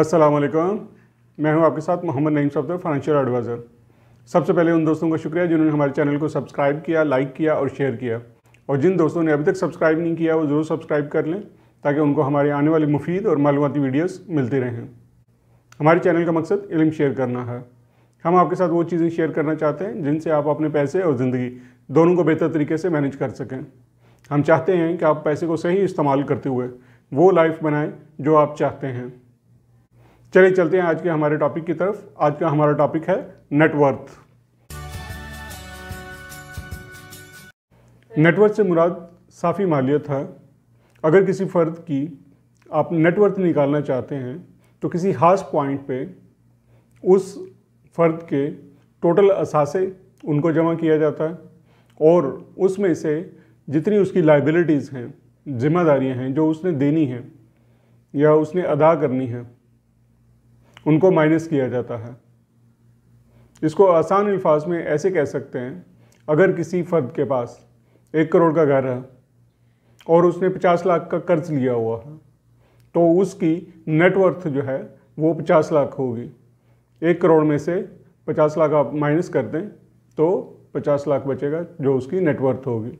अस्सलाम वालेकुम मैं हूं आपके साथ मोहम्मद नईम सफ्तर फाइनेंशियल एडवाइज़र सबसे पहले उन दोस्तों का शुक्रिया जिन्होंने हमारे चैनल को सब्सक्राइब किया लाइक किया और शेयर किया और जिन दोस्तों ने अभी तक सब्सक्राइब नहीं किया वो ज़रूर सब्सक्राइब कर लें ताकि उनको हमारे आने वाली मुफीद और मालूमती वीडियोज़ मिलती रहें हमारे चैनल का मकसद इलम शेयर करना है हम आपके साथ वो चीज़ें शेयर करना चाहते हैं जिनसे आप अपने पैसे और ज़िंदगी दोनों को बेहतर तरीके से मैनेज कर सकें हम चाहते हैं कि आप पैसे को सही इस्तेमाल करते हुए वो लाइफ बनाएं जो आप चाहते हैं चलिए चलते हैं आज के हमारे टॉपिक की तरफ आज का हमारा टॉपिक है नेटवर्थ नेटवर्थ से मुराद साफ़ी मालियत है अगर किसी फ़र्द की आप नेटवर्थ निकालना चाहते हैं तो किसी खास पॉइंट पे उस फ़र्द के टोटल असासे उनको जमा किया जाता है और उसमें से जितनी उसकी लाइबिलिटीज़ हैं जिम्मेदारियां हैं जो उसने देनी हैं या उसने अदा करनी है उनको माइनस किया जाता है इसको आसान अल्फाज में ऐसे कह सकते हैं अगर किसी फर्द के पास एक करोड़ का घर है और उसने पचास लाख का कर्ज लिया हुआ है तो उसकी नेटवर्थ जो है वो पचास लाख होगी एक करोड़ में से पचास लाख आप माइनस कर दें तो पचास लाख बचेगा जो उसकी नेटवर्थ होगी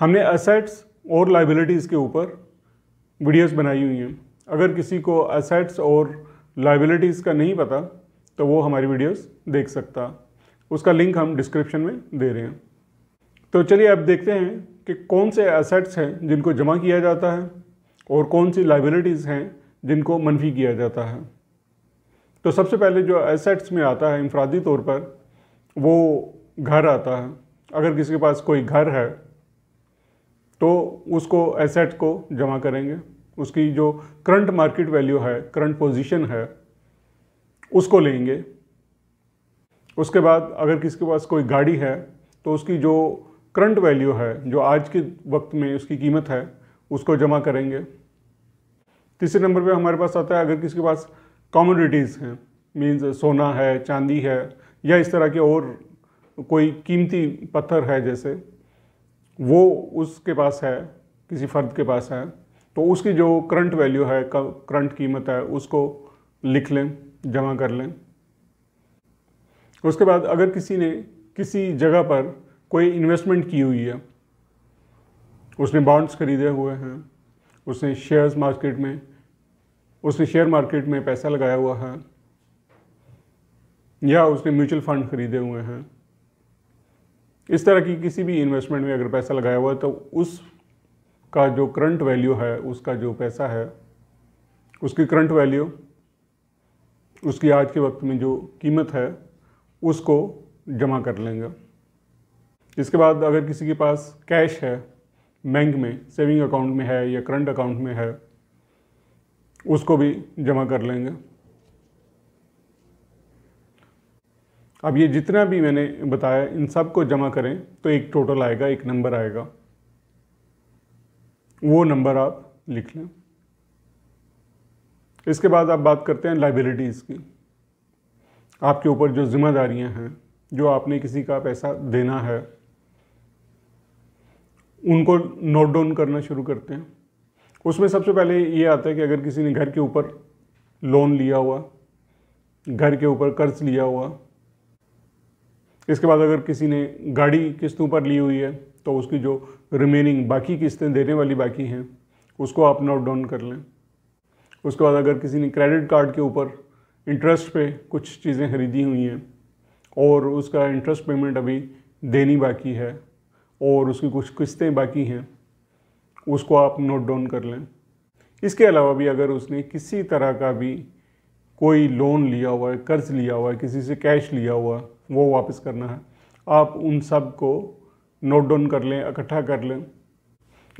हमने असेट्स और लाइबिलिटीज़ के ऊपर वीडियोस बनाई हुई हैं अगर किसी को असेट्स और लाइबिलिटीज़ का नहीं पता तो वो हमारी वीडियोस देख सकता उसका लिंक हम डिस्क्रिप्शन में दे रहे हैं तो चलिए अब देखते हैं कि कौन से एसेट्स हैं जिनको जमा किया जाता है और कौन सी लाइबिलिटीज़ हैं जिनको मनफी किया जाता है तो सबसे पहले जो एसेट्स में आता है इंफरादी तौर पर वो घर आता है अगर किसी के पास कोई घर है तो उसको एसेट को जमा करेंगे उसकी जो करंट मार्केट वैल्यू है करंट पोजीशन है उसको लेंगे उसके बाद अगर किसी के पास कोई गाड़ी है तो उसकी जो करंट वैल्यू है जो आज के वक्त में उसकी कीमत है उसको जमा करेंगे तीसरे नंबर पे हमारे पास आता है अगर किसी के पास कॉमोडिटीज़ हैं मीन्स सोना है चांदी है या इस तरह के और कोई कीमती पत्थर है जैसे वो उसके पास है किसी फ़र्द के पास है तो उसकी जो करंट वैल्यू है करंट कीमत है उसको लिख लें जमा कर लें उसके बाद अगर किसी ने किसी जगह पर कोई इन्वेस्टमेंट की हुई है उसने बॉन्ड्स खरीदे हुए हैं उसने शेयर्स मार्केट में उसने शेयर मार्केट में पैसा लगाया हुआ है या उसने म्यूचुअल फंड खरीदे हुए हैं इस तरह की किसी भी इन्वेस्टमेंट में अगर पैसा लगाया हुआ है तो उस का जो करंट वैल्यू है उसका जो पैसा है उसकी करंट वैल्यू उसकी आज के वक्त में जो कीमत है उसको जमा कर लेंगे इसके बाद अगर किसी के पास कैश है बैंक में सेविंग अकाउंट में है या करंट अकाउंट में है उसको भी जमा कर लेंगे अब ये जितना भी मैंने बताया इन सब को जमा करें तो एक टोटल आएगा एक नंबर आएगा वो नंबर आप लिख लें इसके बाद आप बात करते हैं लाइबिलिटीज़ की आपके ऊपर जो जिम्मेदारियां हैं जो आपने किसी का पैसा देना है उनको नोट डाउन करना शुरू करते हैं उसमें सबसे पहले ये आता है कि अगर किसी ने घर के ऊपर लोन लिया हुआ घर के ऊपर कर्ज लिया हुआ इसके बाद अगर किसी ने गाड़ी किस्तों पर ली हुई है तो उसकी जो रिमेनिंग बाकी किस्तें देने वाली बाकी हैं उसको आप नोट डाउन कर लें उसके बाद अगर किसी ने क्रेडिट कार्ड के ऊपर इंटरेस्ट पे कुछ चीज़ें खरीदी हुई हैं और उसका इंटरेस्ट पेमेंट अभी देनी बाकी है और उसकी कुछ किस्तें बाकी हैं उसको आप नोट डाउन कर लें इसके अलावा भी अगर उसने किसी तरह का भी कोई लोन लिया हुआ है कर्ज़ लिया हुआ है किसी से कैश लिया हुआ है वो वापस करना है आप उन सब को नोट डाउन कर लें इकट्ठा कर लें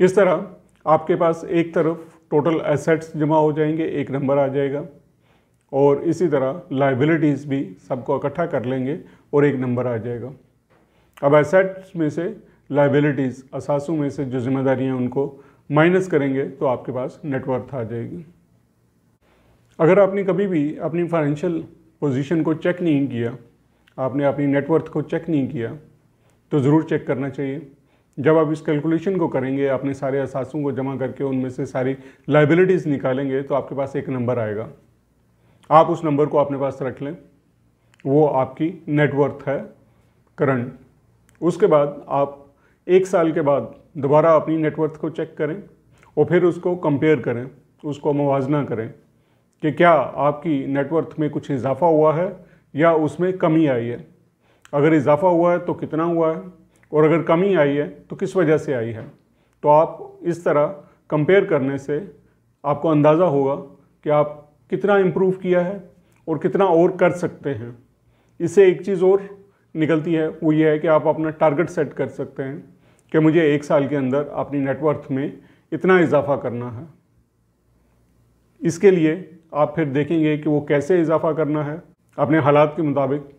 इस तरह आपके पास एक तरफ टोटल एसेट्स जमा हो जाएंगे एक नंबर आ जाएगा और इसी तरह लाइबिलिटीज़ भी सबको इकट्ठा कर लेंगे और एक नंबर आ जाएगा अब एसेट्स में से लाइबिलिटीज़ असासों में से जो जिम्मेदारियाँ उनको माइनस करेंगे तो आपके पास नेटवर्थ आ जाएगी अगर आपने कभी भी अपनी फाइनेंशियल पोजीशन को चेक नहीं किया आपने अपनी नेटवर्थ को चेक नहीं किया तो ज़रूर चेक करना चाहिए जब आप इस कैलकुलेशन को करेंगे अपने सारे असासों को जमा करके उनमें से सारी लाइबिलिटीज़ निकालेंगे तो आपके पास एक नंबर आएगा आप उस नंबर को अपने पास रख लें वो आपकी नेटवर्थ है करंट उसके बाद आप एक साल के बाद दोबारा अपनी नेटवर्थ को चेक करें और फिर उसको कंपेयर करें उसको मुवजना करें कि क्या आपकी नेटवर्थ में कुछ इजाफा हुआ है या उसमें कमी आई है अगर इजाफा हुआ है तो कितना हुआ है और अगर कमी आई है तो किस वजह से आई है तो आप इस तरह कंपेयर करने से आपको अंदाज़ा होगा कि आप कितना इम्प्रूव किया है और कितना और कर सकते हैं इससे एक चीज़ और निकलती है वो ये है कि आप अपना टारगेट सेट कर सकते हैं कि मुझे एक साल के अंदर अपनी नेटवर्थ में इतना इजाफा करना है इसके लिए आप फिर देखेंगे कि वो कैसे इजाफा करना है अपने हालात के मुताबिक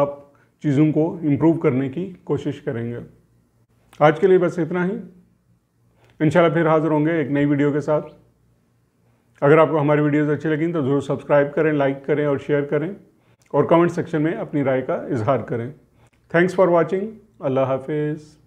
आप चीज़ों को इम्प्रूव करने की कोशिश करेंगे आज के लिए बस इतना ही इंशाल्लाह फिर हाज़िर होंगे एक नई वीडियो के साथ अगर आपको हमारी वीडियोस अच्छी लगी तो ज़रूर सब्सक्राइब करें लाइक करें और शेयर करें और कमेंट सेक्शन में अपनी राय का इजहार करें थैंक्स फॉर वॉचिंग अल्लाह हाफिज़